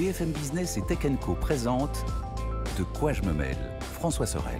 BFM Business et Tech Co présente De quoi je me mêle François Sorel.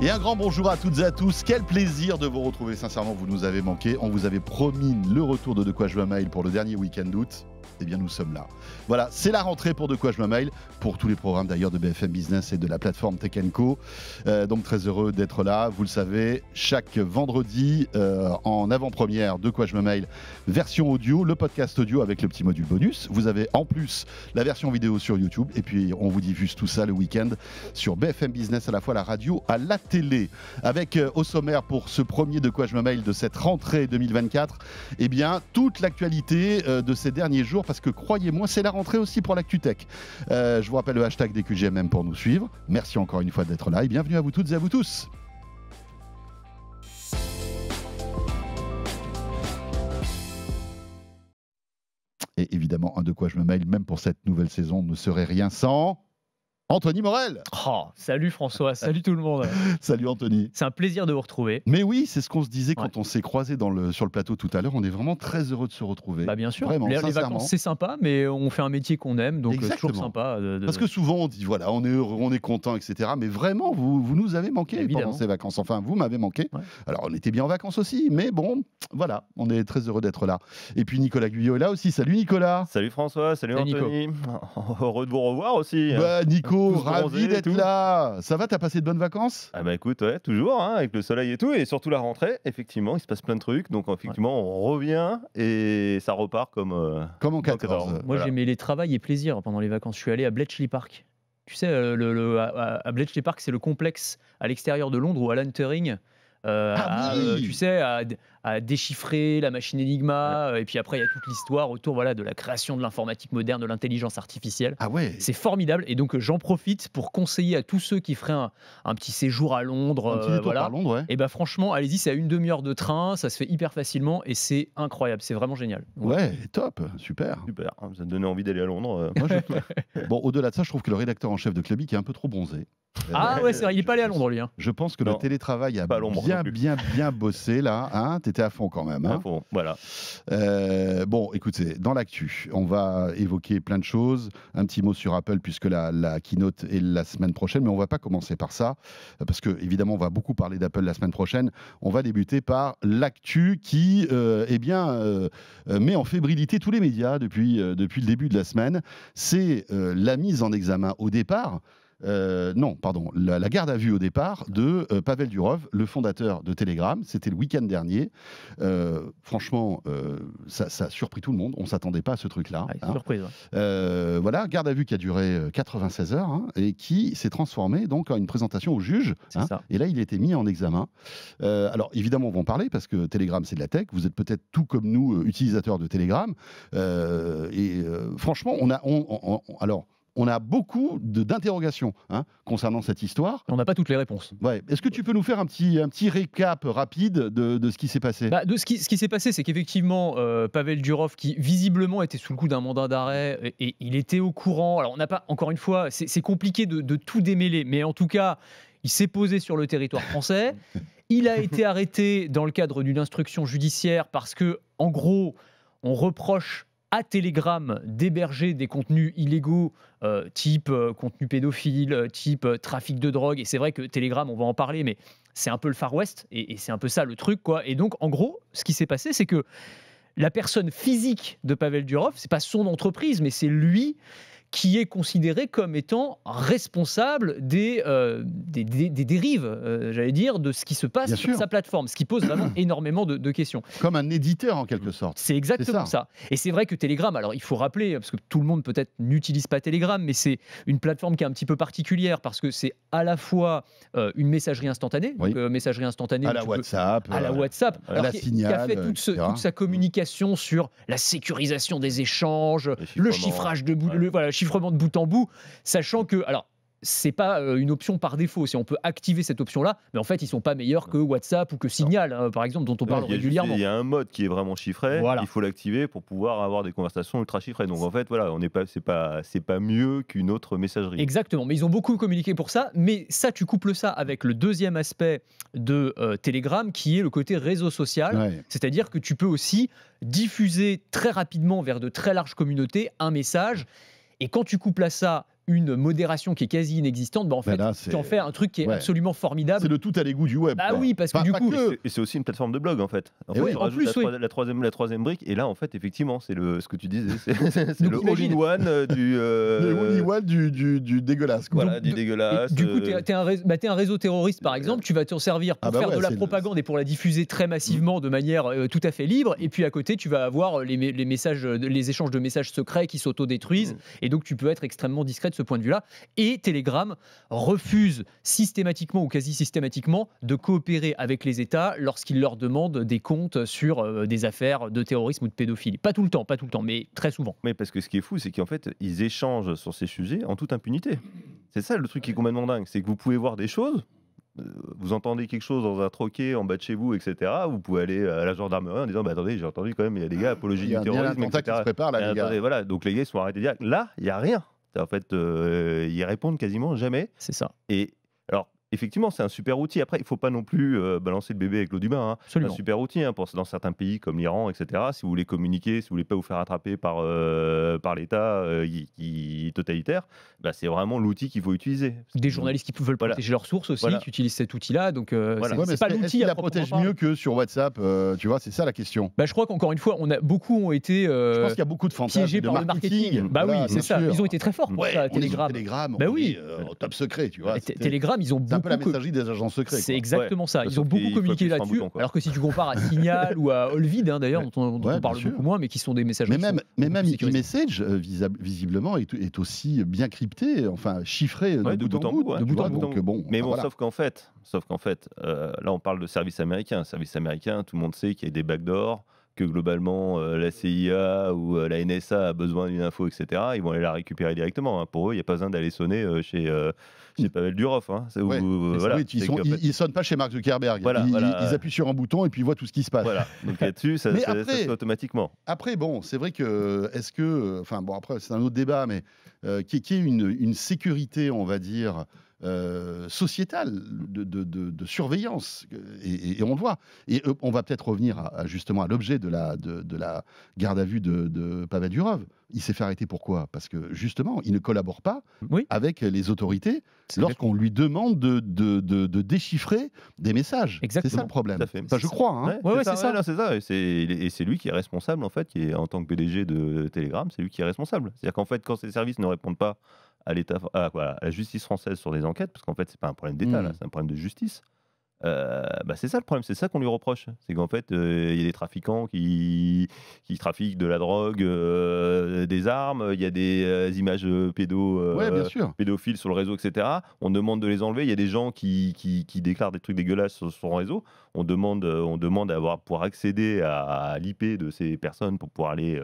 Et un grand bonjour à toutes et à tous. Quel plaisir de vous retrouver. Sincèrement, vous nous avez manqué. On vous avait promis le retour de De quoi je me mêle pour le dernier week-end d'août eh bien nous sommes là. Voilà, c'est la rentrée pour De quoi je me mail, pour tous les programmes d'ailleurs de BFM Business et de la plateforme Tech Co. Euh, donc très heureux d'être là, vous le savez, chaque vendredi euh, en avant-première De quoi je me mail, version audio, le podcast audio avec le petit module bonus. Vous avez en plus la version vidéo sur YouTube et puis on vous diffuse tout ça le week-end sur BFM Business à la fois la radio, à la télé. Avec euh, au sommaire pour ce premier De quoi je me mail de cette rentrée 2024, et eh bien toute l'actualité de ces derniers jours parce que croyez-moi, c'est la rentrée aussi pour l'ActuTech. Euh, je vous rappelle le hashtag des QGMM pour nous suivre. Merci encore une fois d'être là et bienvenue à vous toutes et à vous tous. Et évidemment, un de quoi je me mail même pour cette nouvelle saison, ne serait rien sans. Anthony Morel. Oh, salut François, salut tout le monde. salut Anthony. C'est un plaisir de vous retrouver. Mais oui, c'est ce qu'on se disait quand on s'est croisé sur le plateau tout à l'heure. On est vraiment très heureux de se retrouver. Bah bien sûr. Vraiment, les, vacances, c'est sympa, mais on fait un métier qu'on aime, donc euh, c'est toujours sympa. Parce que souvent, on dit voilà, on est heureux, on est content, etc. Mais vraiment, vous, nous avez manqué pendant ces vacances. Enfin, vous m'avez manqué. Alors, on était bien en vacances aussi, mais bon, voilà, on est très heureux d'être là. Et puis Nicolas Guyot est là aussi. Salut Nicolas. Salut François, salut, Anthony. Heureux de vous revoir aussi. Bah, Nico, bonjour, ravi d'être là. Ça va, t'as passé de bonnes vacances Ah bah écoute, ouais, toujours, hein, avec le soleil et tout, et surtout la rentrée, effectivement, il se passe plein de trucs, donc effectivement, on revient et ça repart comme... Euh, comme en 14. Moi j'ai j'aimais les travails et plaisir pendant les vacances, je suis allé à Bletchley Park. Tu sais, euh, le, à, Bletchley Park, c'est le complexe à l'extérieur de Londres où Alan Turing... Euh, ah oui tu sais, à, à déchiffrer la machine Enigma. Euh, et puis après, il y a toute l'histoire autour voilà, de la création de l'informatique moderne, de l'intelligence artificielle. Ah ouais. C'est formidable. Et donc, euh, j'en profite pour conseiller à tous ceux qui feraient un, petit séjour à Londres. Et euh, eh bien franchement, allez-y, c'est à une demi-heure de train, ça se fait hyper facilement et c'est incroyable. C'est vraiment génial. Ouais, top, super. Super, hein, ça me donnait envie d'aller à Londres. Moi, bon, au-delà de ça, je trouve que le rédacteur en chef de Clubic est un peu trop bronzé. Ah ouais, c'est vrai, il n'est pas allé à Londres, lui. Hein. Je pense que le télétravail a bien, bien, bien, bossé, là. Hein à fond quand même. Hein. voilà. Euh, bon, écoutez, dans l'actu, on va évoquer plein de choses. Un petit mot sur Apple, puisque la, keynote est la semaine prochaine, mais on ne va pas commencer par ça, parce que évidemment, on va beaucoup parler d'Apple la semaine prochaine. On va débuter par l'actu qui, euh, eh bien, euh, met en fébrilité tous les médias depuis, depuis le début de la semaine. C'est la mise en examen au départ euh, non, pardon, la, garde à vue au départ de euh, Pavel Durov, le fondateur de Telegram. C'était le week-end dernier. Euh, franchement, ça, a surpris tout le monde. On ne s'attendait pas à ce truc-là. Ah, hein. Surprise. voilà, garde à vue qui a duré 96 heures hein, et qui s'est transformée donc en une présentation au juge. Hein. et là, il a été mis en examen. alors, évidemment, on va en parler parce que Telegram, c'est de la tech. Vous êtes peut-être tout comme nous utilisateurs de Telegram. et franchement, on a, alors on a beaucoup d'interrogations hein, concernant cette histoire. On n'a pas toutes les réponses. Est-ce que tu peux nous faire un petit, un récap rapide de, ce qui s'est passé bah, de ce, qui, s'est passé, c'est qu'effectivement, euh, Pavel Durov, qui visiblement était sous le coup d'un mandat d'arrêt, et, il était au courant. Alors, on n'a pas, encore une fois, c'est compliqué de, de tout démêler, mais en tout cas, il s'est posé sur le territoire français. Il a été arrêté dans le cadre d'une instruction judiciaire parce que, en gros, on reproche à Telegram d'héberger des contenus illégaux euh, type euh, contenu pédophile, euh, type trafic de drogue. Et c'est vrai que Telegram, on va en parler, mais c'est un peu le Far West et, c'est un peu ça le truc. quoi. Et donc, en gros, ce qui s'est passé, c'est que la personne physique de Pavel Durov, c'est pas son entreprise, mais c'est lui qui est considéré comme étant responsable des, euh, des, des, dérives, euh, j'allais dire, de ce qui se passe sur sa plateforme, ce qui pose vraiment énormément de, questions. Comme un éditeur en quelque sorte. C'est exactement ça. Et c'est vrai que Telegram, alors il faut rappeler, parce que tout le monde peut-être n'utilise pas Telegram, mais c'est une plateforme qui est un petit peu particulière parce que c'est à la fois euh, une messagerie instantanée, donc, messagerie instantanée à la WhatsApp, à la WhatsApp, la qui a fait toute, sa mm. communication sur la sécurisation des échanges, le chiffrage de voilà, chiffrement de bout en bout, sachant que, alors, c'est pas euh, une option par défaut. Si on peut activer cette option-là, mais en fait, ils sont pas meilleurs que WhatsApp ou que Signal, hein, par exemple, dont on parle régulièrement. il y a un mode qui est vraiment chiffré. Voilà. Il faut l'activer pour pouvoir avoir des conversations ultra chiffrées. Donc en fait, voilà, on n'est pas, c'est pas, c'est pas mieux qu'une autre messagerie. Exactement. Mais ils ont beaucoup communiqué pour ça. Mais ça, tu couples ça avec le deuxième aspect de euh, Telegram, qui est le côté réseau social. C'est-à-dire que tu peux aussi diffuser très rapidement vers de très larges communautés un message et quand tu couples à ça une modération qui est quasi inexistante, ben en bah, fait, tu en fais un truc qui est absolument formidable. C'est de tout à l'égout du web. Ah oui, parce que du coup. Et c'est aussi une plateforme de blog, en fait. En, eh fait, plus, la, la, troisième, la troisième brique, et là, en fait, effectivement, c'est le, ce que tu disais, c'est le all one euh, du. Euh, one du, du, dégueulasse, Voilà, du dégueulasse. du coup, t'es euh, un, réseau, bah, un réseau terroriste, par exemple, tu vas t'en servir pour ah faire de la propagande et pour la diffuser très massivement de manière tout à fait libre, et puis à côté, tu vas avoir les, messages, les échanges de messages secrets qui s'autodétruisent, mm. et donc tu peux être extrêmement discret ce point de vue-là. Et Telegram refuse systématiquement ou quasi systématiquement de coopérer avec les États lorsqu'ils leur demandent des comptes sur euh, des affaires de terrorisme ou de pédophilie. Pas tout le temps, pas tout le temps, mais très souvent. Mais parce que ce qui est fou, c'est qu'en fait, ils échangent sur ces sujets en toute impunité. C'est ça le truc qui est complètement dingue, c'est que vous pouvez voir des choses, euh, vous entendez quelque chose dans un troquet en bas de chez vous, etc., vous pouvez aller à la gendarmerie en disant bah, Attendez, j'ai entendu quand même, il y a des gars ah, apologie du terrorisme. Il a qui se préparent. là, voilà, donc les gars sont arrêtés Là, il n'y a rien. En fait, euh, ils répondent quasiment jamais. C'est ça. Et alors, effectivement, c'est un super outil. Après, il ne faut pas non plus euh, balancer le bébé avec l'eau du bain. Hein. C'est un super outil hein, pour, dans certains pays comme l'Iran, etc. Si vous voulez communiquer, si vous voulez pas vous faire attraper par, euh, par l'État euh, totalitaire, bah, c'est vraiment l'outil qu'il faut utiliser. Des journalistes qui veulent protéger leurs sources aussi, qui utilisent cet outil-là. Donc, c'est pas l'outil. la protège mieux que sur WhatsApp Tu vois, c'est ça la question. Bah, je crois qu'encore une fois, on a, beaucoup ont été je pense qu'il y a beaucoup de piégés par le marketing. Bah oui, c'est ça. Ils ont été très forts pour Bah oui. Top secret, tu vois. Bah, ils ont beaucoup peu la messagerie des agents secrets. C'est exactement ça. Bah, Ils ont beaucoup communiqué là-dessus. Alors que si tu compares à Signal ou à Olvid, hein, d'ailleurs, dont on parle beaucoup moins, mais qui sont des messageries. Mais même e-message, euh, visiblement, est aussi bien crypté, enfin chiffré euh, de bout en bout. Mais bon, sauf qu'en fait, sauf qu'en fait, euh, là, on parle de service américain. Service américain, tout le monde sait qu'il y a des backdoors que globalement euh, la CIA ou euh, la NSA a besoin d'une info, etc., ils vont aller la récupérer directement. Hein. Pour eux, il n'y a pas besoin d'aller sonner euh, chez, mm. Pavel Durov. Hein. ils ne sonnent pas chez Mark Zuckerberg. ils, appuient sur un bouton et puis ils voient tout ce qui se passe. Donc là-dessus, ça, se fait automatiquement. Après, bon, c'est vrai que, est-ce que, enfin bon, après, c'est un autre débat, mais qui, y est une sécurité, on va dire, sociétal, euh, sociétale de, surveillance. Et, on le voit. Et euh, on va peut-être revenir justement à l'objet de la, garde à vue de, de Durov Il s'est fait arrêter pourquoi Parce que justement, il ne collabore pas avec les autorités lorsqu'on lui demande de, déchiffrer des messages. C'est ça le problème. je crois. Hein. c'est ça. Et c'est lui qui est responsable, en fait, qui en tant que PDG de Telegram, c'est lui qui est responsable. C'est-à-dire qu'en fait, quand ces services ne répondent pas à, l'État, la justice française sur les enquêtes, parce qu'en fait, c'est pas un problème d'État, là, mmh. c'est un problème de justice. Euh, bah c'est ça le problème, c'est ça qu'on lui reproche. C'est qu'en fait, euh, il y a des trafiquants qui, qui trafiquent de la drogue, euh, des armes, il y a des images pédo, pédophiles sur le réseau, etc. On demande de les enlever. Il y a des gens qui, qui, déclarent des trucs dégueulasses sur son réseau. On demande, on demande à avoir, pouvoir accéder à, à l'IP de ces personnes pour pouvoir aller.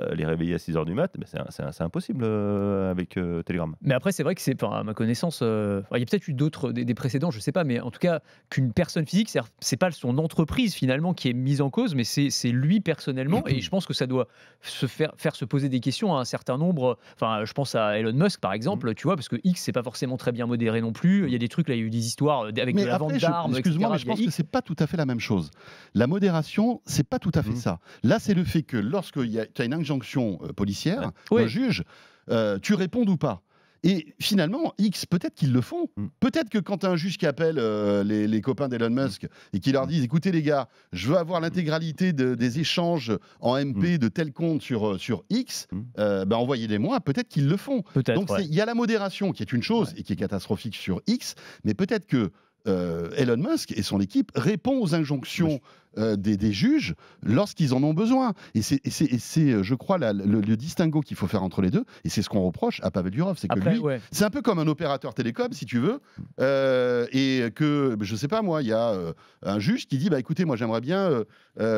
Euh, les réveiller à 6 h du mat, ben, c'est impossible euh, avec euh, Telegram. Mais après, c'est vrai que c'est, à ma connaissance, il y a peut-être eu d'autres, des, précédents, je ne sais pas, mais en tout cas, qu'une personne physique, c'est pas son entreprise finalement qui est mise en cause, mais c'est lui personnellement. Et je pense que ça doit se faire, faire se poser des questions à un certain nombre. Enfin, je pense à Elon Musk par exemple, tu vois, parce que X, c'est pas forcément très bien modéré non plus. Il y a des trucs là, il y a eu des histoires avec de la vente d'armes. Excuse-moi, mais je pense que c'est pas tout à fait la même chose. La modération, c'est pas tout à fait mmh. ça. Là, c'est le fait que lorsque y a, injonction euh, policière, un juge, euh, tu réponds ou pas. Et finalement, X, peut-être qu'ils le font. Mm. Peut-être que quand un juge qui appelle euh, les, copains d'Elon Musk mm. et qui leur mm. dit écoutez les gars, je veux avoir l'intégralité de, des échanges en MP de tel compte sur, sur X, ben envoyez-les-moi, peut-être qu'ils le font. Donc il y a la modération qui est une chose et qui est catastrophique sur X, mais peut-être que Elon Musk et son équipe répondent aux injonctions euh, des, juges lorsqu'ils en ont besoin. Et c'est, euh, je crois, le, distinguo qu'il faut faire entre les deux. Et c'est ce qu'on reproche à Pavel Durov. C'est que c'est un peu comme un opérateur télécom, si tu veux, euh, et que, je sais pas moi, il y a un juge qui dit bah écoutez, moi j'aimerais bien,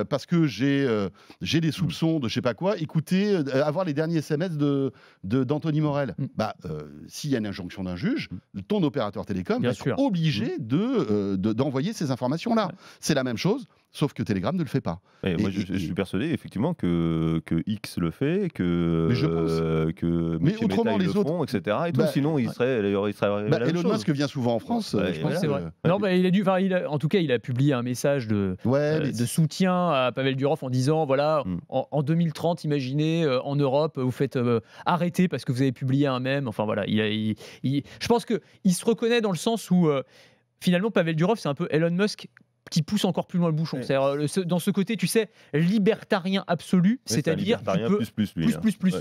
parce que j'ai, j'ai des soupçons de je sais pas quoi, écouter, avoir les derniers SMS de, d'Anthony Morel. Mm. Bah, s'il y a une injonction d'un juge, ton opérateur télécom est obligé mm. de, d'envoyer ces informations-là. C'est la même chose Sauf que Telegram ne le fait pas. je, suis persuadé effectivement que, que X le fait, que mais je pense. Euh, que mais autrement les autres, etc. Bah, sinon, il serait, bah, Elon Musk vient souvent en France. il a dû, en tout cas, il a publié un message de, euh, de soutien à Pavel Durov en disant voilà, hmm. en, 2030, imaginez euh, en Europe, vous faites arrêter parce que vous avez publié un mème. Enfin voilà, je pense que il se reconnaît dans le sens où finalement, Pavel Durov, c'est un peu Elon Musk qui pousse encore plus loin le bouchon. C'est euh, dans ce côté, tu sais, libertarien absolu, c'est-à-dire plus plus plus,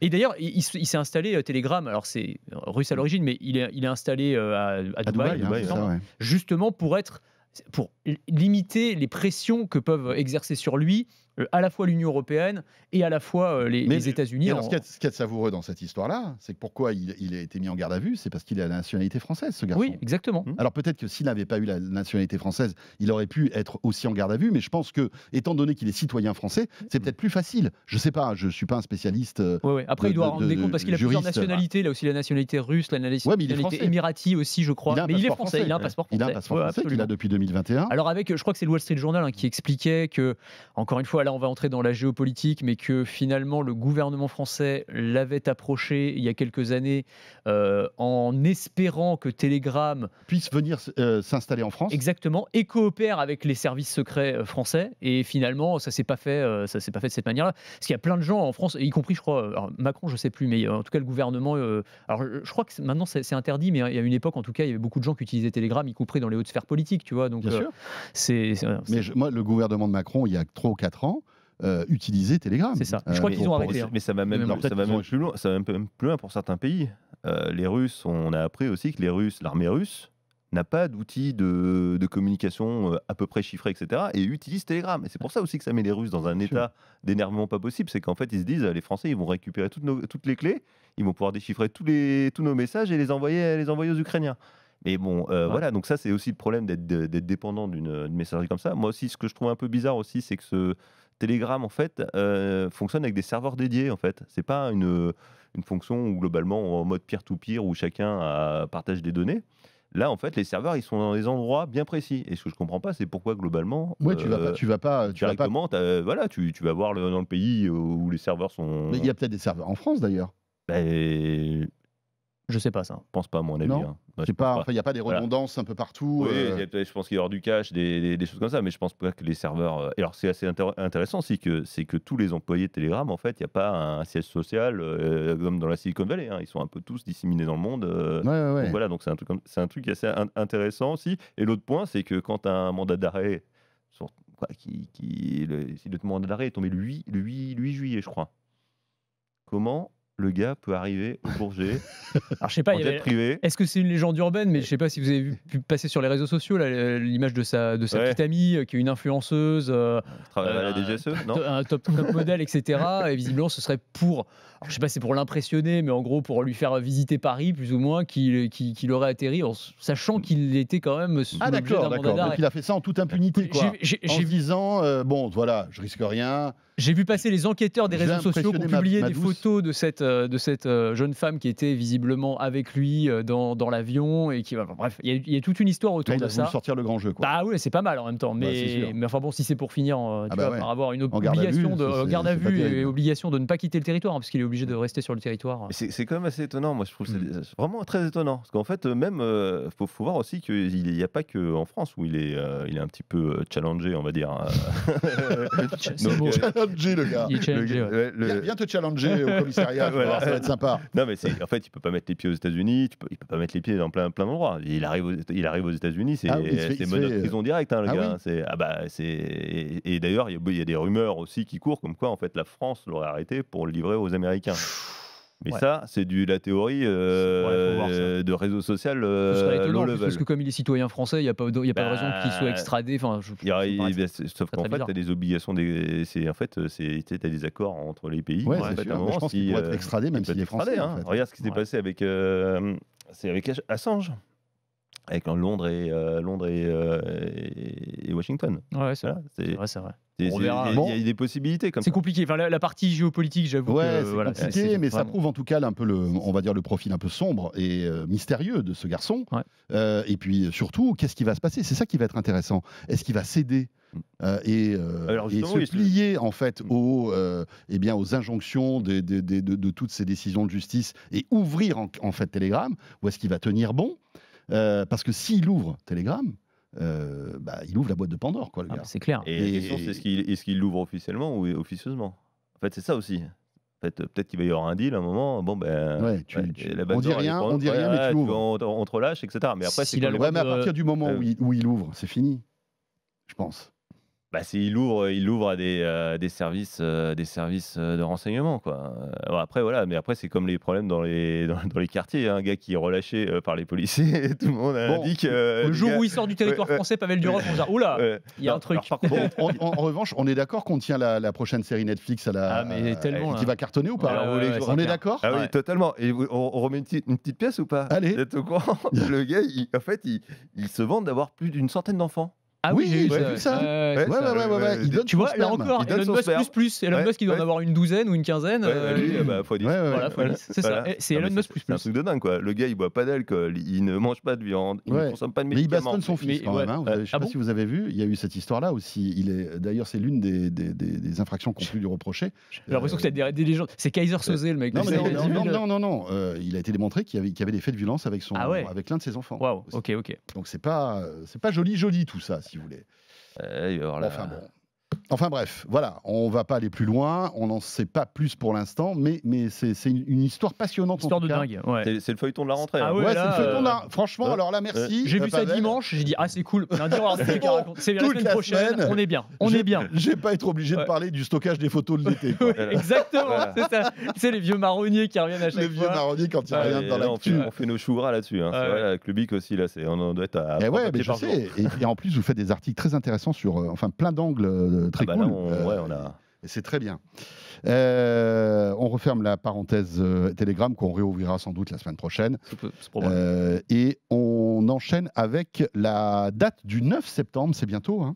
Et d'ailleurs, il, s'est installé euh, Telegram. Alors c'est euh, russe à l'origine, mais il est, installé à, Dubaï, hein, justement pour être pour limiter les pressions que peuvent exercer sur lui euh, à la fois l'Union européenne et à la fois euh, les, États-Unis. Ce qu'il y, a de savoureux dans cette histoire-là, c'est pourquoi il, a été mis en garde à vue, c'est parce qu'il a la nationalité française, ce garçon. Oui, exactement. Mmh. Alors peut-être que s'il n'avait pas eu la nationalité française, il aurait pu être aussi en garde à vue, mais je pense que, étant donné qu'il est citoyen français, c'est peut-être plus facile. Je ne sais pas, je ne suis pas un spécialiste. Euh, Après, il doit rendre des comptes parce qu'il a plusieurs nationalités. Il a aussi la nationalité russe, la nationalité ouais, émirati aussi, je crois. mais il est français, Il a un passeport français. Il a un passeport français depuis 2021. Alors avec, je crois que c'est le Wall Street Journal hein, qui expliquait que, encore une fois, on va entrer dans la géopolitique, mais que finalement le gouvernement français l'avait approché il y a quelques années euh, en espérant que Telegram puisse venir euh, s'installer en France. Exactement, et coopère avec les services secrets euh, français. Et finalement, ça s'est pas fait, ça s'est pas fait de cette manière-là. Parce qu'il y a plein de gens en France, y compris, je crois, Macron, je sais plus, mais en tout cas le gouvernement. alors je crois que maintenant c'est interdit, mais hein, il y a une époque, en tout cas, il y avait beaucoup de gens qui utilisaient Telegram, y compris dans les hautes sphères politiques, tu vois. Donc, Bien sûr. C'est. Mais moi, le gouvernement de Macron, il y a 3 ou 4 ans, euh, utiliser Telegram. C'est ça. Je crois euh, qu'ils ont arrêté. Hein. Mais ça va même, ça va même plus loin. même plus pour certains pays. Euh, les Russes, on a appris aussi que les Russes, l'armée russe, n'a pas d'outils de, de, communication à peu près chiffrés, etc., et utilise Telegram. Et c'est pour ça aussi que ça met les Russes dans un état d'énervement pas possible, c'est qu'en fait, ils se disent, les Français, ils vont récupérer toutes, toutes les clés, ils vont pouvoir déchiffrer tous, les, tous nos messages et les envoyer, les envoyer aux Ukrainiens. Mais bon, voilà, donc ça, c'est aussi le problème d'être dépendant d'une messagerie comme ça. Moi aussi, ce que je trouve un peu bizarre aussi, c'est que ce, Telegram en fait euh, fonctionne avec des serveurs dédiés en fait. C'est pas une, une fonction où globalement en mode peer-to-peer où chacun partage des données. Là, en fait, les serveurs, ils sont dans des endroits bien précis. Et ce que je comprends pas, c'est pourquoi globalement. Ouais, tu vas euh, pas, tu vas pas, tu voilà, tu, tu, vas voir le, dans le pays où les serveurs sont. Mais il y a peut-être des serveurs en France d'ailleurs. Ben, je sais pas ça. Je pense pas, à mon avis. Hein. pas, il n'y a pas des redondances un peu partout. Oui, euh. je pense qu'il y aura du cache, des, choses comme ça, mais je pense pas que les serveurs. Euh, et alors, c'est assez intéressant aussi que c'est que tous les employés de Telegram, en fait, il n'y a pas un siège social euh, comme dans la Silicon Valley. Hein. Ils sont un peu tous disséminés dans le monde. ouais, ouais, voilà, donc c'est un truc, c'est un truc assez intéressant aussi. Et l'autre point, c'est que quand un mandat d'arrêt, qui, qui si le mandat d'arrêt est tombé le 8, le 8 juillet, je crois. Comment le gars peut arriver au Bourget. je sais pas, privé. Est-ce que c'est une légende urbaine Mais je sais pas si vous avez pu passer sur les réseaux sociaux l'image de sa, de petite amie euh, qui est une influenceuse. Euh, à la euh, DGSE, un, top, modèle, etc. Et visiblement, ce serait pour. je sais pas, c'est pour l'impressionner, mais en gros, pour lui faire visiter Paris, plus ou moins, qu'il, aurait atterri en sachant qu'il était quand même. ah, d'accord, d'accord. Donc, il a fait ça en toute impunité, J'ai, en bon, voilà, je risque rien. J'ai vu passer les enquêteurs des réseaux sociaux qui ont publié des photos de cette, euh, de cette euh, jeune femme qui était visiblement avec lui euh, dans, dans l'avion. et qui Bref, il y, a toute une histoire autour de ça. sortir le grand jeu. Quoi. Bah oui, c'est pas mal en même temps. Bah, mais, mais enfin bon, si c'est pour finir ah bah par avoir une obligation de garde à vue, et obligation de ne pas quitter le territoire, hein, parce qu'il est obligé de rester sur le territoire. C'est quand même assez étonnant, moi je trouve c'est hmm. vraiment très étonnant. Parce qu'en fait, même, il faut, faut, voir aussi qu'il n'y a pas qu'en France où il est, il est un petit peu challengé, on va dire. Hein. le gars. Il Viens, te challenger au commissariat, ça va être sympa. Non, mais en fait, il peut pas mettre les pieds aux États-Unis, peux... il peut pas mettre les pieds dans plein, plein d'endroits. Il arrive aux, il arrive aux États-Unis, c'est ah de prison directe, hein, le ah gars. Hein, c'est ah bah c'est et, d'ailleurs, il y, a des rumeurs aussi qui courent comme quoi en fait la France l'aurait arrêté pour le livrer aux Américains. Mais ça, c'est du la théorie euh, de réseau social. Euh, low parce que comme il est citoyen français, il n'y a pas, y a pas de raison bah, qu'il soit extradé. Enfin, je, je, y y a, sauf qu'en fait, des obligations, des, en fait, tu as des accords entre les pays. Ouais, en sûr, je pense qu'il pourrait euh, être extradé même s'il si est français. Hein. En fait. Regarde ce qui s'est passé avec, euh, avec Assange avec Londres et, euh, Londres et, euh, et Washington. Ouais, c'est voilà, vrai. On verra. Il y, a des possibilités C'est compliqué. Enfin, la, partie géopolitique, j'avoue. Ouais, c'est compliqué, mais ça prouve en tout cas un peu le, on va dire le profil un peu sombre et euh, mystérieux de ce garçon. Euh, et puis surtout, qu'est-ce qui va se passer C'est ça qui va être intéressant. Est-ce qu'il va céder mm. euh, et, se plier en fait mm. aux, eh bien, aux injonctions de, de, toutes ces décisions de justice et ouvrir en fait Telegram Ou est-ce qu'il va tenir bon Parce que s'il ouvre Telegram, euh, bah, il ouvre la boîte de Pandore, quoi, le ah, gars. Bah, c'est clair. Et, est-ce qu'il l'ouvre officiellement ou officieusement En fait, c'est ça aussi. En fait, peut-être qu'il va y avoir un deal à un moment. Bon, ben, ouais, on dit rien, on dit rien, mais tu l'ouvres. On, te relâche, etc. Mais après, si c'est mais à partir du moment euh, où, il, où il ouvre, c'est fini, je pense bah, il ouvre, il ouvre à des, euh, des services, euh, des services euh, de renseignement. Quoi. après, voilà, mais après, c'est comme les problèmes dans les, dans, les quartiers. Hein. Un gars qui est relâché par les policiers, tout le monde jour où il sort du territoire français, Pavel Durand, on dit Oula, il y a un truc. en, revanche, on est d'accord qu'on tient la, prochaine série Netflix à la, ah, qui hein. va cartonner ou pas ah, On est d'accord ah, Oui, totalement. Et on, remet une, petite pièce ou pas Allez. Le gars, en fait, il, il se vante d'avoir plus d'une centaine d'enfants. Ah oui, j'ai vu ça. Ouais, ouais, ouais, tu vois, là encore, Elon Musk plus plus. Elon Musk, il doit en avoir une douzaine ou une quinzaine. C'est ça. Eh, c'est Elon Musk plus plus. C'est un truc de dingue, quoi. Le gars, il ne boit pas d'alcool, il ne mange pas de viande, il ne consomme pas de médicaments. Mais il bastonne son fils, quand même. Hein, je sais ah pas si vous avez vu, il y a eu cette histoire-là aussi. D'ailleurs, c'est l'une des infractions qu'on peut lui reprocher. J'ai l'impression que c'est des légendes. C'est Kaiser euh, Sosé, le mec. Non, non, non. Euh, il a été démontré qu'il y avait des faits de violence ah avec l'un de ses enfants. Waouh, ok, ok. Donc, c'est pas joli, joli tout ça si vous voulez. Et eh, voilà. Oh enfin bon. Enfin bref, voilà, on ne va pas aller plus loin, on n'en sait pas plus pour l'instant, mais, mais c'est une histoire passionnante. Histoire en tout de dingue, ouais. C'est le feuilleton de la rentrée. Ah hein. ouais, c'est le feuilleton de la... Euh, Franchement, alors là, merci. Euh, j'ai vu euh, ça dimanche, j'ai dit, ah c'est cool, c'est bon, la semaine prochaine, on est bien, on est bien. J'ai pas être obligé de parler du stockage des photos de l'été. exactement, c'est ça. C'est les vieux marronniers qui reviennent à chaque fois. Les vieux marronniers quand ils reviennent dans la dans On fait nos choux gras là-dessus, hein. avec le bic aussi, là, on doit être à... Eh et et en plus, vous faites des articles très intéressants sur, enfin, plein d'angles ah bah euh, c'est très bien. Euh, on referme la parenthèse télégramme euh, Telegram qu'on réouvrira sans doute la semaine prochaine. et on enchaîne avec la date du 9 septembre, c'est bientôt. Hein.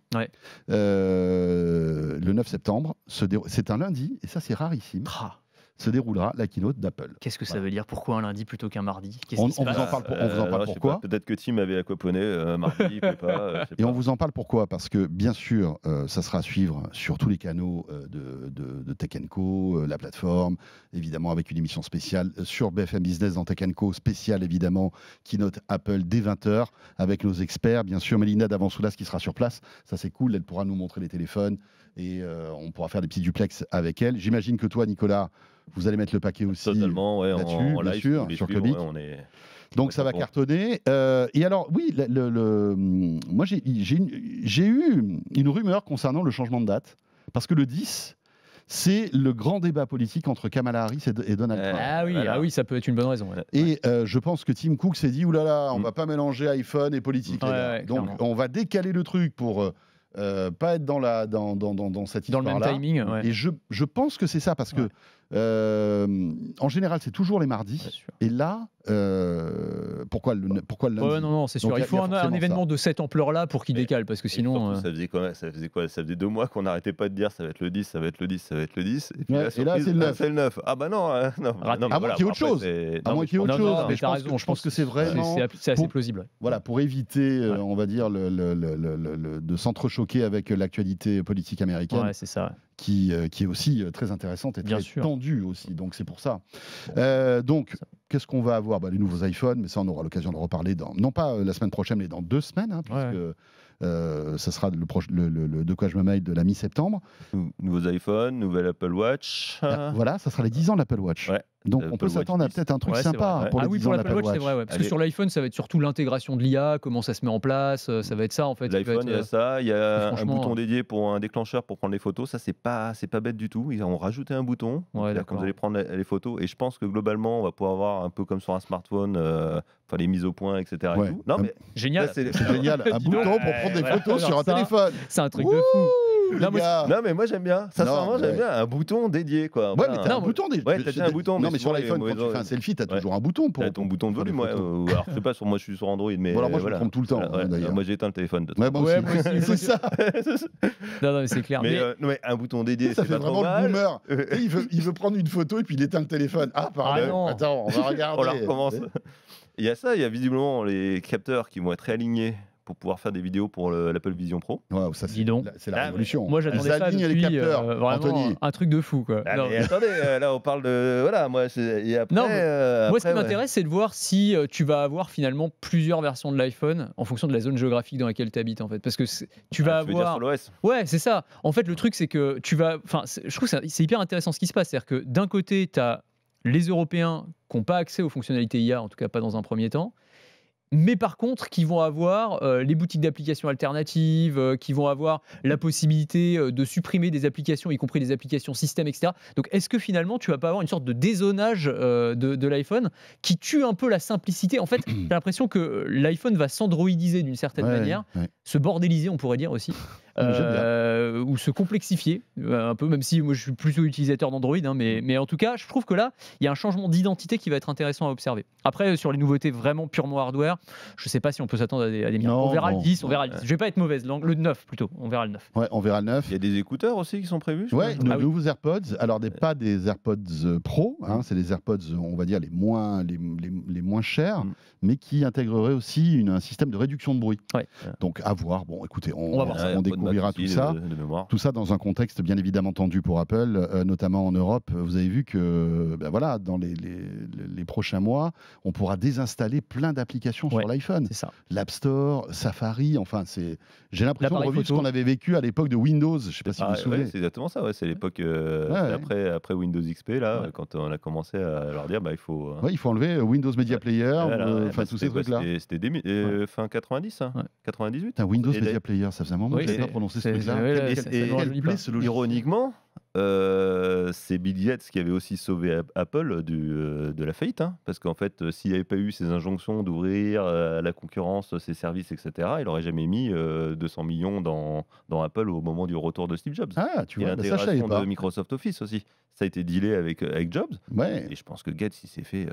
le 9 septembre, c'est un lundi, et ça c'est rarissime. Ah se déroulera la keynote d'Apple. Qu'est-ce que ça veut dire Pourquoi un lundi plutôt qu'un mardi on, vous en parle, on vous en euh, parle pourquoi. Peut-être que Tim avait aquaponé euh, mardi, peut pas, euh, Et on vous en parle pourquoi Parce que bien sûr, ça sera à suivre sur tous les canaux de, de, Tech Co, la plateforme, évidemment avec une émission spéciale sur BFM Business dans Tech Co, spéciale évidemment, keynote Apple dès 20h avec nos experts. Bien sûr, Mélina Davansoulas qui sera sur place, ça c'est cool, elle pourra nous montrer les téléphones et on pourra faire des petits duplex avec elle. J'imagine que toi, Nicolas, vous allez mettre le paquet aussi là-dessus, bien sûr, sur Donc ça va cartonner. Euh, et alors, oui, hum, moi j'ai eu une rumeur concernant le changement de date, parce que le 10, c'est le grand débat politique entre Kamala Harris et, Donald eh, Trump. Ah oui, ah oui ça peut être une bonne raison. Et euh, je pense que Tim Cook s'est dit, oulala, on ne mm. va pas mélanger iPhone et politique. Donc on va décaler le truc pour... Euh, euh, pas être dans, la, dans, dans, dans, cette histoire-là. Dans le même timing. Et je, je, pense que c'est ça, parce que euh, en général, c'est toujours les mardis. Et là, euh, pourquoi le, pourquoi Non, non, c'est sûr. il faut un, événement de cette ampleur-là pour qu'il décale, parce que sinon. ça, faisait quoi, ça faisait quoi Ça faisait deux mois qu'on n'arrêtait pas de dire ça va être le 10, ça va être le 10, ça va être le 10. Et, puis, là, c'est le, 9. Ah, ah, bah non, à moins qu'il y ait autre chose. À y autre chose. je pense que c'est vrai. C'est assez plausible. Voilà, pour éviter, on va dire, de s'entrechoquer avec l'actualité politique américaine. Ouais, c'est ça. Qui, euh, qui, est aussi euh, très intéressante et très tendue aussi. Donc c'est pour ça. Euh, donc qu'est-ce qu'on va avoir bah, Les nouveaux iPhones, mais ça on aura l'occasion de reparler dans, non pas la semaine prochaine, mais dans deux semaines, hein, puisque ça sera le, de quoi je me mêle de la mi-septembre. Nouveaux iPhones, nouvelle Apple Watch. voilà, ça sera les 10 ans de l'Apple Watch. Donc euh, on peut s'attendre à peut-être un truc sympa hein, pour, ah, oui, pour l'Apple Watch. c'est vrai, parce que sur l'iPhone, ça va être surtout l'intégration de l'IA, comment ça se met en place, euh, ça va être ça en fait. L'iPhone, il y a euh, ça, il y a un bouton dédié pour un déclencheur pour prendre les photos, ça c'est pas, c'est pas bête du tout. Ils ont rajouté un bouton, ouais, comme vous allez prendre les photos, et je pense que globalement, on va pouvoir avoir un peu comme sur un smartphone, les mises au point, etc. Non, mais, génial, c'est génial, un bouton pour prendre des photos sur un téléphone. C'est un truc de fou non, mais, non, mais moi j'aime bien. Sincèrement, j'aime bien un bouton dédié. Quoi. Ouais, mais t'as un, bouton dédié. Ouais, t'as un bouton. Non, mais sur l'iPhone, quand tu fais un selfie, t'as toujours un bouton. pour ton bouton de volume. Euh, alors, je sais pas, sur moi je suis sur Android, mais. Voilà, moi je prends tout le temps. Hein, moi j'ai éteint le téléphone. Ouais, c'est ça. Non, non, mais c'est clair. Mais euh, un bouton dédié, Ça fait vraiment boomer. Il veut, il veut prendre une photo et puis il éteint le téléphone. Ah, pardon. Ah Attends, on va regarder. on la recommence. Il y a ça, il y a visiblement les capteurs qui vont être réalignés pour pouvoir faire des vidéos pour l'Apple Vision Pro. Ouais, ça, c'est, la ah, révolution. Moi, j'attendais ça depuis, euh, vraiment, un truc de fou. Quoi. Ah, attendez, euh, là, on parle de... Voilà, moi, et après, euh, moi ce qui m'intéresse, c'est de voir si tu vas avoir finalement plusieurs versions de l'iPhone en fonction de la zone géographique dans laquelle tu habites, en fait. Parce que tu ah, vas avoir... Tu l'OS. Ouais, c'est ça. En fait, le truc, c'est que tu vas... Enfin, je trouve que c'est hyper intéressant ce qui se passe. C'est-à-dire que d'un côté, tu as les Européens qui n'ont pas accès aux fonctionnalités IA, en tout cas pas dans un premier temps, mais par contre qui vont avoir euh, les boutiques d'applications alternatives, euh, qui vont avoir la possibilité euh, de supprimer des applications, y compris des applications système, etc. Donc est-ce que finalement tu vas pas avoir une sorte de dézonage de, l'iPhone qui tue un peu la simplicité En fait, j'ai l'impression que l'iPhone va s'androïdiser d'une certaine manière, se bordéliser on pourrait dire aussi. Euh, ou se complexifier euh, un peu, même si moi je suis plutôt utilisateur d'Android, hein, mais, mais en tout cas, je trouve que là, il y a un changement d'identité qui va être intéressant à observer. Après, euh, sur les nouveautés vraiment purement hardware, je ne sais pas si on peut s'attendre à des, à On verra le 10, on verra le 10. Je vais pas être mauvaise le 9 plutôt, on verra le 9. Ouais, on verra le 9. Il y a des écouteurs aussi qui sont prévus Ouais, de ah nouveaux AirPods, alors des, pas des AirPods Pro, hein, mm. c'est des AirPods, on va dire, les moins, les, les, moins chers. Mm mais qui intégrerait aussi une, un système de réduction de bruit. Donc à voir. Bon, écoutez, on, on, découvrira tout ça. tout ça dans un contexte bien évidemment tendu pour Apple, euh, notamment en Europe. Vous avez vu que, ben voilà, dans les, prochains mois, on pourra désinstaller plein d'applications sur l'iPhone. L'App Store, Safari, enfin, c'est. J'ai l'impression de ce qu'on avait vécu à l'époque de Windows. Je sais pas si vous ah vous souvenez. c'est exactement ça. c'est l'époque euh, après, Windows XP là, quand on a commencé à leur dire, bah, il faut. Hein. il faut enlever euh, Windows Media Player enfin tous ces trucs-là. C'était euh, fin 90, hein, 98. Un Windows Media Player, ça faisait un moment que je pas prononcé ce truc Ironiquement, euh, c'est Bill Gates qui avait aussi sauvé Apple du, euh, de la faillite, hein, parce qu'en fait, s'il n'y avait pas eu ces injonctions d'ouvrir la concurrence ses services, etc., il n'aurait jamais mis 200 millions dans, Apple au moment du retour de Steve Jobs. Ah, tu vois, bah l'intégration de Microsoft Office aussi. Ça a été dealé avec, avec Jobs. Ouais. Et je pense que Gates, il s'est fait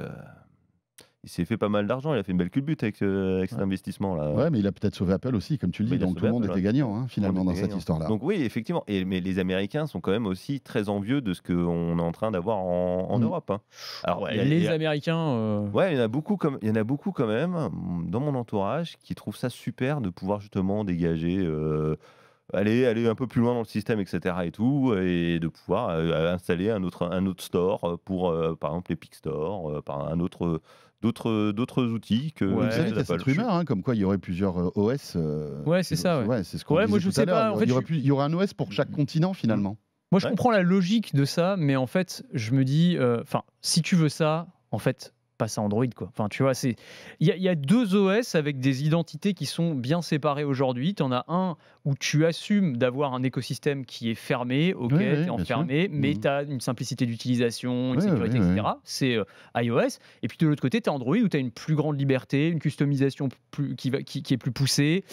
il s'est fait pas mal d'argent. Il a fait une belle culbute avec, euh, cet investissement là. Ouais, mais il a peut-être sauvé Apple aussi, comme tu le bah, dis. Donc tout le monde était gagnant hein, finalement dans cette histoire là. Donc oui, effectivement. Et, mais les Américains sont quand même aussi très envieux de ce qu'on est en train d'avoir en, Europe. Alors les Américains. Ouais, il y en a beaucoup comme il y en a beaucoup quand même mm, dans mon entourage qui trouvent ça super de pouvoir justement dégager. Euh, aller, aller un peu plus loin dans le système, etc. et tout, et de pouvoir euh, installer un autre, un autre store pour, par exemple, l'Epic Store, par un autre d'autres euh, d'autres outils que vous avez cette rumeur hein, comme quoi il y aurait plusieurs euh, OS euh, ouais c'est ça ouais, ouais c'est ce qu'on ouais, moi je sais pas en fait, il, y aurait aura un OS pour chaque mm. continent finalement moi je comprends la logique de ça mais en fait je me dis enfin si tu veux ça en fait à Android. Quoi. Enfin, tu vois, c'est il y, a deux OS avec des identités qui sont bien séparées aujourd'hui. Tu en as un où tu assumes d'avoir un écosystème qui est fermé, ok, enfermé, mais mhm. tu as une simplicité d'utilisation, une sécurité, etc. C'est euh, iOS. Et puis de l'autre côté, tu as Android où tu as une plus grande liberté, une customisation plus, qui, va, qui, est plus poussée.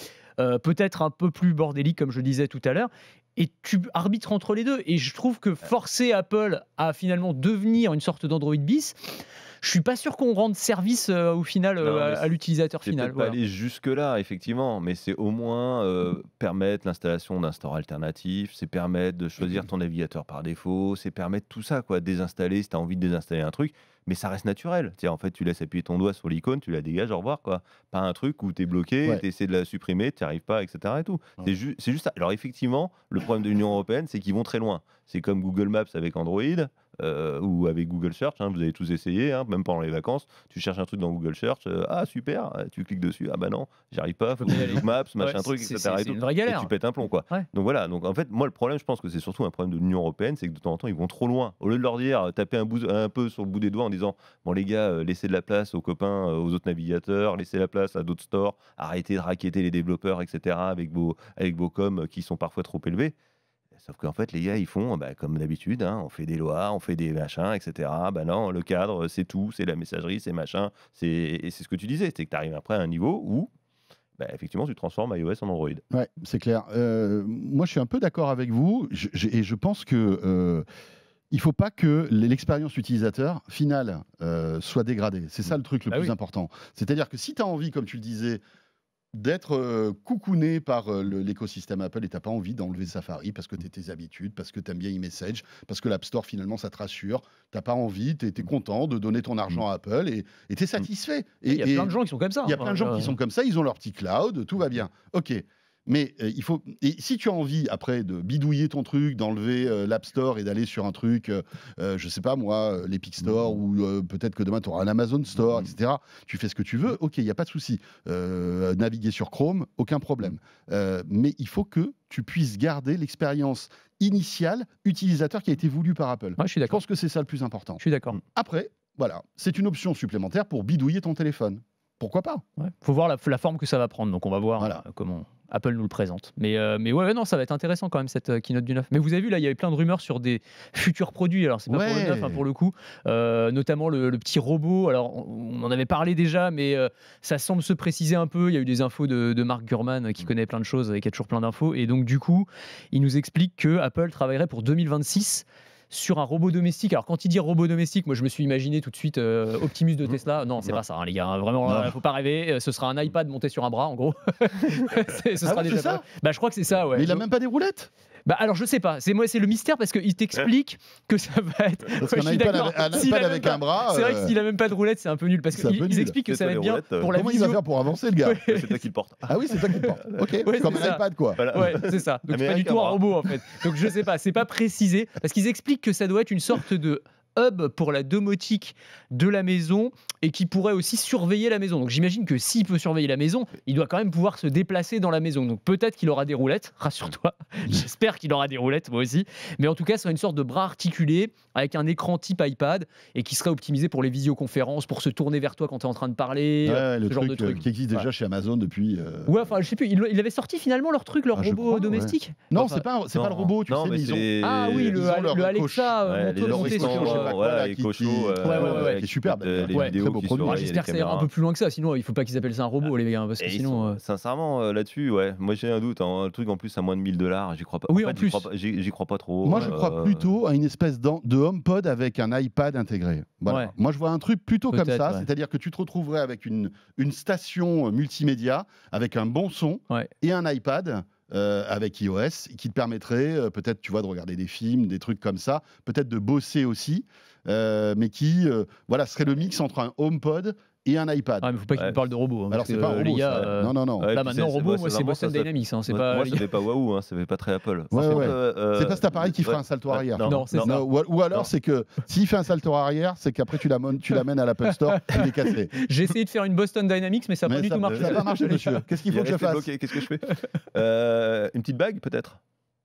Euh, peut-être un peu plus bordélique, comme je disais tout à l'heure et tu arbitres entre les deux. Et je trouve que forcer Apple à finalement devenir une sorte d'Android bis, je suis pas sûr qu'on rende service euh, au final euh, à, l'utilisateur final. Voilà. Pas aller jusque là, effectivement, mais c'est au moins euh, permettre l'installation d'un store alternatif, c'est permettre de choisir ton navigateur par défaut, c'est permettre tout ça, quoi, désinstaller si tu as envie de désinstaller un truc mais ça reste naturel. Tiens, en fait, tu laisses appuyer ton doigt sur l'icône, tu la dégages, au revoir. Quoi. Pas un truc où tu es bloqué, tu essaies de la supprimer, tu n'y arrives pas, etc. C'est, c'est juste ça. Alors, effectivement, le problème de l'Union européenne, c'est qu'ils vont très loin. C'est comme Google Maps avec Android, euh, ou avec Google Search. Hein, vous avez tous essayé, hein, même pendant les vacances. Tu cherches un truc dans Google Search, euh, ah super, tu cliques dessus, ah bah non, j'arrive pas, faut Google Maps, machin un truc, etc. Et, une vraie galère. et tu pètes un plomb quoi. Donc voilà, donc en fait, moi le problème, je pense que c'est surtout un problème de l'Union européenne, c'est que de temps en temps ils vont trop loin. Au lieu de leur dire, taper un, bout, un peu sur le bout des doigts en disant, bon les gars, euh, laissez de la place aux copains, aux autres navigateurs, laissez la place à d'autres stores, arrêtez de raqueter les développeurs, etc. avec vos, avec vos coms qui sont parfois trop élevés. Bah, sauf qu'en fait, les gars, ils font bah, comme d'habitude, hein, on fait des lois, on fait des machins, etc. ben bah, non, le cadre, c'est tout, c'est la messagerie, c'est machin. Et c'est ce que tu disais, c'est que tu arrives après à un niveau où effectivement, tu transformes iOS en Android. Ouais, c'est clair. Euh, moi, je suis un peu d'accord avec vous et je pense que. Euh, il faut pas que l'expérience utilisateur finale euh, soit dégradée. C'est ça mm. le truc le plus important. C'est-à-dire que si tu as envie, comme tu le disais, d'être coucouné par l'écosystème Apple et t'as pas envie d'enlever Safari parce que tu tes habitudes, parce que t'aimes bien e-message, parce que l'App Store finalement ça te rassure, t'as pas envie, tu mmh. content de donner ton argent mmh. à Apple et t'es mmh. satisfait. Il y a plein de gens qui sont comme ça. Il y a plein hein. de gens qui sont comme ça, ils ont leur petit cloud, tout va bien. Ok, mais euh, il faut. Et si tu as envie, après, de bidouiller ton truc, d'enlever euh, l'App Store et d'aller sur un truc, je euh, je sais pas moi, l'Epic mmh. Store, ou peut-être que demain tu auras un Amazon Store, mmh. etc. Tu fais ce que tu veux, ok, il n'y a pas de souci. naviguer sur Chrome, aucun problème. mais il faut que tu puisses garder l'expérience initiale utilisateur qui a été voulue par Apple. Moi, je suis d'accord. Je pense que c'est ça le plus important. Je suis d'accord. Mmh. Après, voilà, c'est une option supplémentaire pour bidouiller ton téléphone. Pourquoi pas Il faut voir la, forme que ça va prendre. Donc on va voir comment. Apple nous le présente. Mais, euh, mais ouais, non, ça va être intéressant quand même cette euh, keynote du 9. Mais vous avez vu, là, il y avait plein de rumeurs sur des futurs produits. Alors, c'est pas pour le 9, hein, pour le coup. Euh, notamment le, petit robot. Alors, on, en avait parlé déjà, mais ça semble se préciser un peu. Il y a eu des infos de, de Mark Gurman qui mm. connaît plein de choses et qui a toujours plein d'infos. Et donc, du coup, il nous explique que Apple travaillerait pour 2026 sur un robot domestique. Alors, quand il dit robot domestique, moi, je me suis imaginé tout de suite euh, Optimus de mmh. Tesla. Non, c'est mmh. pas ça, hein, les gars. Hein, vraiment, euh, faut pas rêver. Euh, ce sera un iPad monté sur un bras, en gros. ce ah ça bah, je crois que c'est ça, ouais. Mais il a même pas des roulettes bah alors je sais pas, c'est moi c'est le mystère parce qu'ils t'expliquent que ça va être. Parce qu'on avec, un, bras. C'est vrai que euh, s'il a même pas de roulette, c'est un peu nul parce qu'ils expliquent que ça va être bien pour la Comment il va faire pour avancer le gars C'est toi qui le porte. Ah oui, c'est toi qui le porte. Ok, comme un iPad quoi. Ouais, c'est ça. Ah, Donc c'est pas du tout un robot en fait. Donc je sais pas, c'est pas précisé parce qu'ils expliquent que ça doit être une sorte de hub pour la domotique de la maison et qui pourrait aussi surveiller la maison. Donc j'imagine que s'il peut surveiller la maison, il doit quand même pouvoir se déplacer dans la maison. Donc peut-être qu'il aura des roulettes, rassure-toi. J'espère qu'il aura des roulettes, moi aussi. Mais en tout cas, ça sera une sorte de bras articulé avec un écran type iPad et qui serait optimisé pour les visioconférences, pour se tourner vers toi quand tu es en train de parler, euh, le ce genre de truc. Euh, qui existe déjà chez Amazon depuis. Euh, ouais, enfin, je sais plus. Ils, il avaient sorti finalement leur truc, leur ah, robot domestique. Non, c'est pas, c'est pas le robot. Tu sais, mais ils ont, ah oui, le, Alexa. Ouais, qui est J'espère que ça un peu plus loin que ça, sinon il faut pas qu'ils appellent ça un robot, ah. les gars, parce que sinon. Euh, sincèrement, euh, là-dessus, ouais, moi j'ai un doute. Hein. Le truc en plus à moins de 1000 dollars, j'y crois pas. Oui, en plus. J'y crois pas trop. Moi je euh, crois plutôt à une espèce de HomePod avec un iPad intégré. Moi je vois un truc plutôt comme ça, c'est-à-dire que tu te retrouverais avec une station multimédia, avec un bon son et un iPad. Euh, avec iOS qui te permettrait euh, peut-être, tu vois, de regarder des films, des trucs comme ça, peut-être de bosser aussi, euh, mais qui, voilà, serait le mix entre un HomePod et un iPad. Ah, mais faut pas qu'il me parle de robot. Hein, alors, c'est pas un euh, robot, ça. Euh, non, non, non. Là, maintenant, robot, c'est- Boston Dynamics. hein, c'est pas. moi, ça pas waouh, hein, ça pas très Apple. Ce ouais. Euh, c'est pas cet appareil qui fera un salto arrière. Non, c'est ça. ou, alors, c'est que s'il fait un salto arrière, c'est qu'après, tu l'amènes, tu l'amènes à l'Apple Store, il est cassé. J'ai essayé de faire une Boston Dynamics, mais ça n'a pas du tout marché. ça n'a pas marché, monsieur. Qu'est-ce qu'il faut que je fasse Qu'est-ce que je fais Une petite bague, peut-être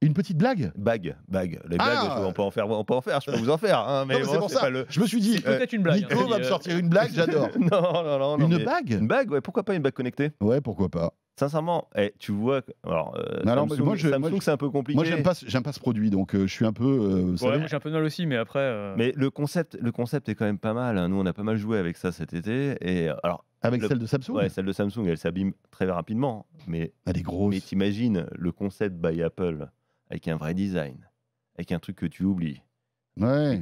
une petite blague Bague, bague. Les blagues, ah. on, peut en faire, on peut en faire, je peux vous en faire. Hein, mais Non, c'est pour ça. le... Je me suis dit, euh, Peut-être une blague. Nico hein. va me sortir une blague, j'adore. Non, non, non. Une bague Une bague, ouais, pourquoi pas une bague connectée Ouais, pourquoi pas. Sincèrement, eh, tu vois. Alors, euh, Samsung, moi, je- Samsung, c'est un peu compliqué. Moi, j'aime pas, ce- j'aime pas ce produit, donc euh, je suis un peu. euh, moi J'ai un peu de mal aussi, mais après. Mais le concept, le concept est quand même pas mal. Hein. Nous, on a pas mal joué avec ça cet été. Et alors, avec celle de Samsung. ouais, celle de Samsung, elle s'abîme très rapidement. Mais, Elle est grosse. mais t'imagines le concept by Apple avec un vrai design, avec un truc que tu oublies. Ouais.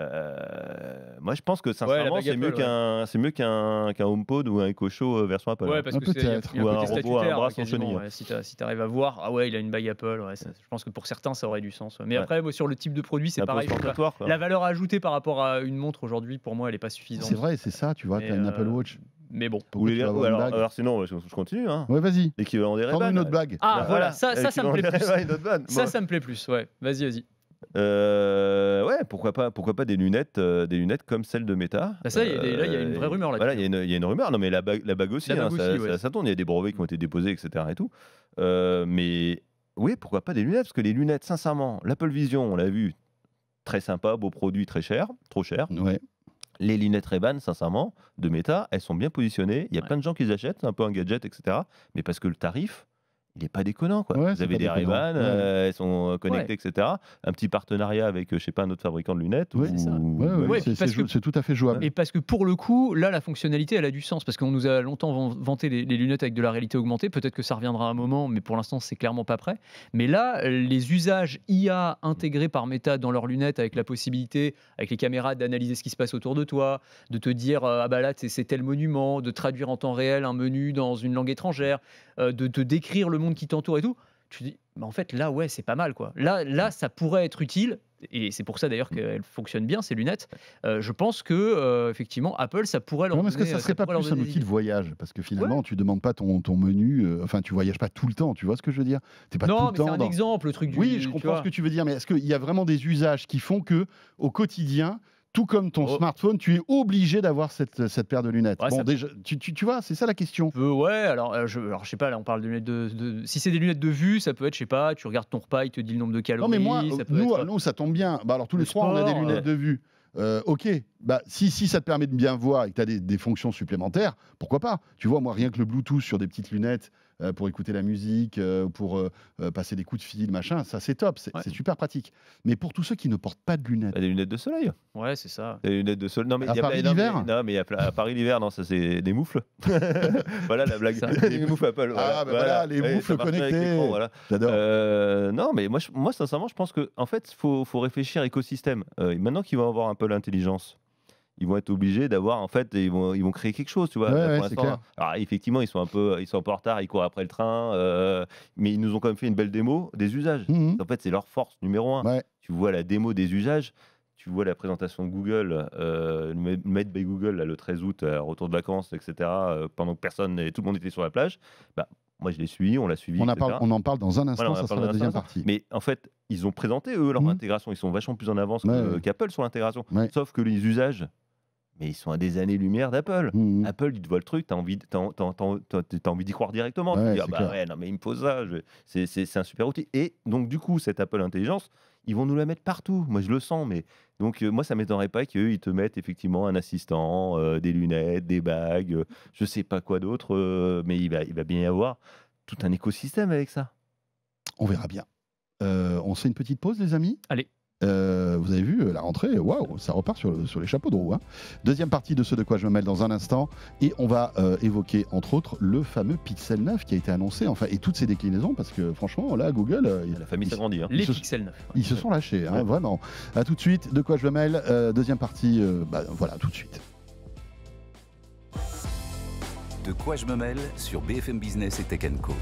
Euh, moi, je pense que sincèrement, c'est mieux qu'un, c'est mieux qu'un, HomePod ou un Echo Show euh, version Apple. Ouais, hein. parce que ah, c'est un, ou un, robot à bras sans Ouais, si t'arrives à voir, ah ouais, il a une bague Apple. je pense que pour certains, ça aurait du sens. Mais après, sur le type de produit, c'est pareil. la valeur ajoutée par rapport à une montre aujourd'hui, pour moi, elle est pas suffisante. C'est vrai, c'est ça. Tu vois, t'as une euh, Apple Watch mais bon. Ou les, ou alors, alors, sinon, je, continue. Hein. Ouais, vas-y. L'équivalent Prends une autre blague. Ah, bah, voilà, ça, ça me plaît plus. Ça, ça me plaît plus, ouais. Vas-y, vas-y. Euh, ouais, pourquoi pas, pourquoi pas des lunettes, euh, des lunettes comme celles de Meta. Ah, ça, il y a une vraie euh, rumeur là. Voilà, hein. il y, a une rumeur. Non, mais la bague, la hein, aussi, ça, tourne. Il y a des brevets qui ont été déposés, etc. Et tout. mais oui, pourquoi pas des lunettes Parce que les lunettes, sincèrement, l'Apple Vision, on l'a vu, très sympa, beau produit, très cher, trop cher. Les lunettes ray sincèrement, de Meta, elles sont bien positionnées. Il y a plein de gens qui les achètent, un peu un gadget, etc. Mais parce que le tarif, il n'est pas déconnant. Quoi. vous avez des ray euh, elles sont euh, connectées, etc. Un petit partenariat avec, euh, je sais pas, un autre fabricant de lunettes. Oui, c'est tout à fait jouable. Et parce que pour le coup, là, la fonctionnalité, elle a du sens. Parce qu'on nous a longtemps vanté les, lunettes avec de la réalité augmentée. Peut-être que ça reviendra un moment, mais pour l'instant, c'est clairement pas prêt. Mais là, les usages IA intégrés par Meta dans leurs lunettes, avec la possibilité, avec les caméras, d'analyser ce qui se passe autour de toi, de te dire, ah bah là, c'est tel monument, de traduire en temps réel un menu dans une langue étrangère. Euh, de, décrire le monde qui t'entoure et tout, tu dis, mais en fait, là, ouais, c'est pas mal, quoi. Là, là, ça pourrait être utile. Et c'est pour ça d'ailleurs qu'elles fonctionnent bien ces lunettes. Euh, je pense que euh, effectivement Apple, ça pourrait leur. Non, Est-ce que ça serait pas plus un outil de voyage, parce que finalement, tu tu demandes pas ton, ton menu. enfin, tu voyages pas tout le temps. Tu vois ce que je veux dire pas Non, tout le temps un exemple, le truc. Du, oui, je comprends ce que tu veux dire, mais est-ce qu'il y a vraiment des usages qui font que au quotidien, tout comme ton oh. smartphone, tu es obligé d'avoir cette, cette, paire de lunettes. bon, tu, tu, tu, vois, c'est ça la question. Euh, ouais, alors, euh, je, alors je sais pas, là on parle de lunettes de. Si c'est des lunettes de vue, ça peut être, je sais pas, tu regardes ton repas, il te dit le nombre de calories. Non, mais moi, ça nous, nous, ça tombe bien. Bah, alors tous les trois, on a des lunettes de vue. Euh, ok, bah, si, si ça te permet de bien voir et que tu as des, des, fonctions supplémentaires, pourquoi pas Tu vois, moi, rien que le Bluetooth sur des petites lunettes, euh, pour écouter la musique, euh, pour euh, passer des coups de fil, machin. Ça, c'est top, c'est super pratique. Mais pour tous ceux qui ne portent pas de lunettes. Bah, des lunettes de soleil. Ouais, c'est ça. Des lunettes de soleil. Non, mais à y a Paris l'hiver Non, mais à Paris l'hiver, non, ça c'est des moufles. voilà la blague. Des moufles Apple. ah, bah voilà, les moufles connectés. J'adore. non, mais moi, moi, sincèrement, je pense qu'en en fait, faut, faut réfléchir écosystème. Euh, maintenant qu'il va avoir un peu l'intelligence ils vont être obligés d'avoir en fait ils vont ils vont créer quelque chose tu vois effectivement ils sont un peu ils sont en retard ils courent après le train euh, mais ils nous ont quand même fait une belle démo des usages mhm. en fait c'est leur force numéro un tu vois la démo des usages tu vois la présentation de Google, euh, Made by Google, le 13 août, euh, retour de vacances, etc., pendant que personne et tout le monde était sur la plage, bah, moi je l'ai suivi, on l'a suivi. On, en parle dans un instant, ça sera la deuxième partie. Mais en fait, ils ont présenté eux leur mhm. intégration, ils sont vachement plus en avance qu'Apple sur l'intégration. Sauf que les usages mais ils sont à des années-lumière d'Apple. Mmh, mmh. Apple, il te voit le truc, tu as envie, envie d'y croire directement. tu dis, ah bah ouais, non, mais il me faut ça, c'est un super outil. Et donc, du coup, cette Apple Intelligence, ils vont nous la mettre partout. Moi, je le sens, mais donc euh, moi, ça m'étonnerait pas qu'eux, ils te mettent effectivement un assistant, euh, des lunettes, des bagues, je euh, je sais pas quoi d'autre, mais il va, il va bien y avoir tout un écosystème avec ça. On verra bien. on fait une petite pause, les amis Allez. Euh, vous avez vu euh, la rentrée, waouh, ça repart sur, les chapeaux de roue. Hein. Deuxième partie de ce de quoi je me mêle dans un instant, et on va euh, évoquer entre autres le fameux Pixel 9 qui a été annoncé, enfin, et toutes ces déclinaisons, parce que franchement, là, Google, la famille s'est Hein. Les Pixel 9. Ils se sont lâchés, hein, vraiment. À tout de suite, de quoi je me mêle, deuxième partie, bah, voilà, tout de suite. De quoi je me mêle sur BFM Business et Tech Co.